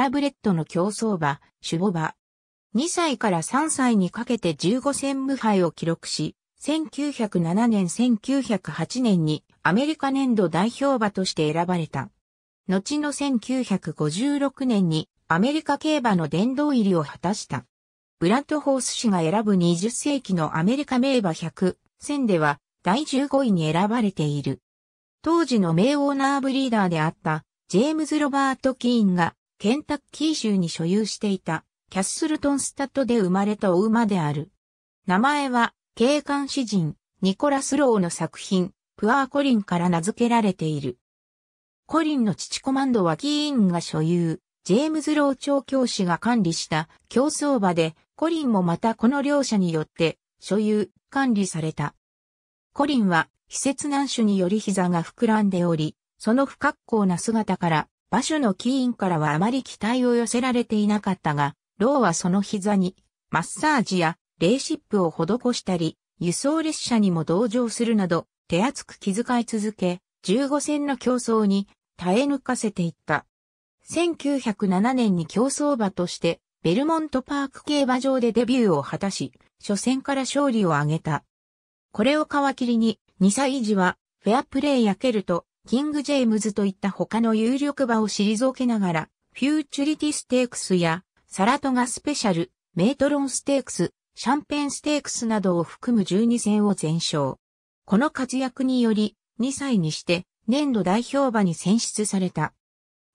ラブレットの競走馬、守護馬。2歳から3歳にかけて15戦無敗を記録し、1907年1908年にアメリカ年度代表馬として選ばれた。後の1956年にアメリカ競馬の殿堂入りを果たした。ブラッドホース氏が選ぶ20世紀のアメリカ名馬100戦では第15位に選ばれている。当時の名オーナーブリーダーであったジェームズ・ロバート・キーンがケンタッキー州に所有していたキャッスルトンスタッドで生まれたお馬である。名前は、警官詩人、ニコラス・ローの作品、プアー・コリンから名付けられている。コリンの父コマンドはキーンが所有、ジェームズ・ロー調教師が管理した競走馬で、コリンもまたこの両者によって、所有、管理された。コリンは、施設難種により膝が膨らんでおり、その不格好な姿から、馬首のキーンからはあまり期待を寄せられていなかったが、ローはその膝に、マッサージや、レーシップを施したり、輸送列車にも同乗するなど、手厚く気遣い続け、15戦の競争に耐え抜かせていった。1907年に競争馬として、ベルモントパーク競馬場でデビューを果たし、初戦から勝利を挙げた。これを皮切りに、2歳児は、フェアプレーやけると、キング・ジェームズといった他の有力馬を退けながら、フューチュリティステークスや、サラトガスペシャル、メートロンステークス、シャンペンステークスなどを含む12戦を全勝。この活躍により、2歳にして年度代表馬に選出された。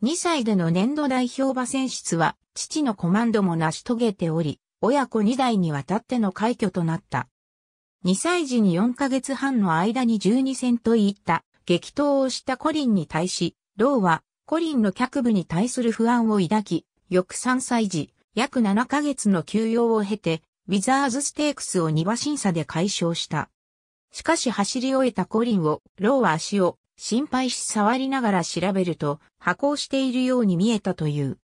2歳での年度代表馬選出は、父のコマンドも成し遂げており、親子2代にわたっての快挙となった。2歳時に4ヶ月半の間に12戦といった激闘をしたコリンに対し、ローはコリンの脚部に対する不安を抱き、翌3歳時、約7ヶ月の休養を経て、ウィザーズステークスを2馬審査で解消した。しかし走り終えたコリンを、ローは足を心配し触りながら調べると、破行しているように見えたという。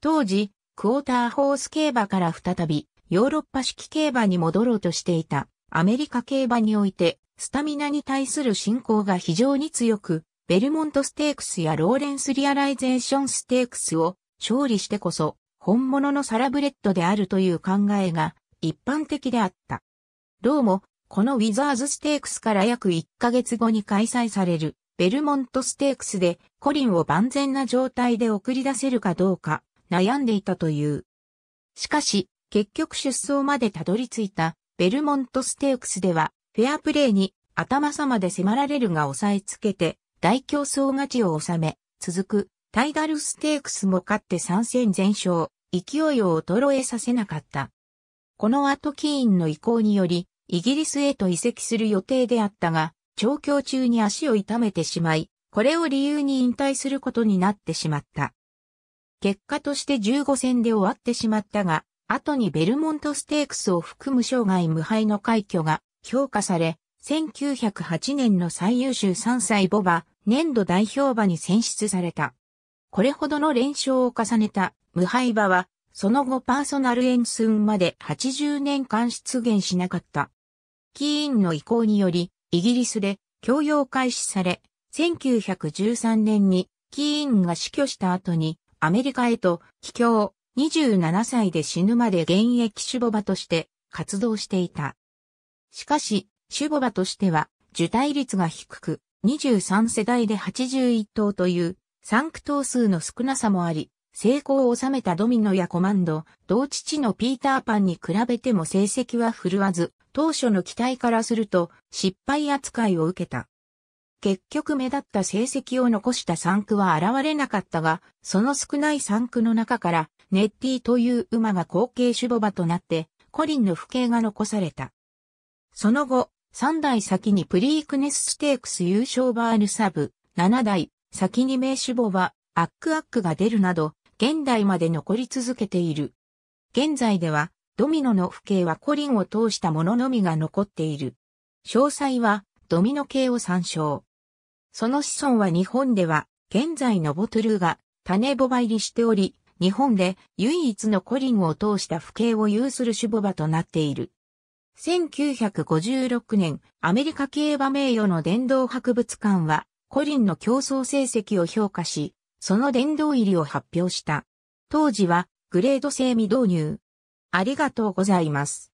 当時、クォーターホース競馬から再び、ヨーロッパ式競馬に戻ろうとしていた、アメリカ競馬において、スタミナに対する信仰が非常に強く、ベルモントステークスやローレンスリアライゼーションステークスを勝利してこそ、本物のサラブレッドであるという考えが一般的であった。どうも、このウィザーズステークスから約1ヶ月後に開催されるベルモントステークスでコリンを万全な状態で送り出せるかどうか悩んでいたという。しかし、結局出走までたどり着いたベルモントステークスではフェアプレーに頭差まで迫られるが抑えつけて、大競争勝ちを収め、続く、タイガルステークスも勝って3戦全勝、勢いを衰えさせなかった。この後キーンの意向により、イギリスへと移籍する予定であったが、調教中に足を痛めてしまい、これを理由に引退することになってしまった。結果として15戦で終わってしまったが、後にベルモントステークスを含む生涯無敗の快挙が評価され、1908年の最優秀3歳ボバ、年度代表馬に選出された。これほどの連勝を重ねた無敗馬は、その後パーソナルスンまで80年間出現しなかった。キーンの意向により、イギリスで教養開始され、1913年にキーンが死去した後に、アメリカへと帰郷、27歳で死ぬまで現役主母馬として活動していた。しかし、シュボバとしては、受胎率が低く、23世代で81頭という、3区頭数の少なさもあり、成功を収めたドミノやコマンド、同父のピーターパンに比べても成績は振るわず、当初の期待からすると失敗扱いを受けた。結局目立った成績を残した3区は現れなかったが、その少ない3区の中から、ネッティという馬が後継守護馬となって、コリンの父兄が残された。その後、3代先にプリークネスステークス優勝バールサブ、7代先に名手母はアックアックが出るなど、現代まで残り続けている。現在では、ドミノの父兄はコリンを通したもののみが残っている。詳細は、ドミノ系を参照。その子孫は日本では、現在のボトルーが種ボバ入りしており、日本で唯一のコリンを通した父兄を有する種ボバとなっている。1956年、アメリカ競馬名誉の殿堂博物館は、コリンの競争成績を評価し、その殿堂入りを発表した。当時は、グレード制未導入。ありがとうございます。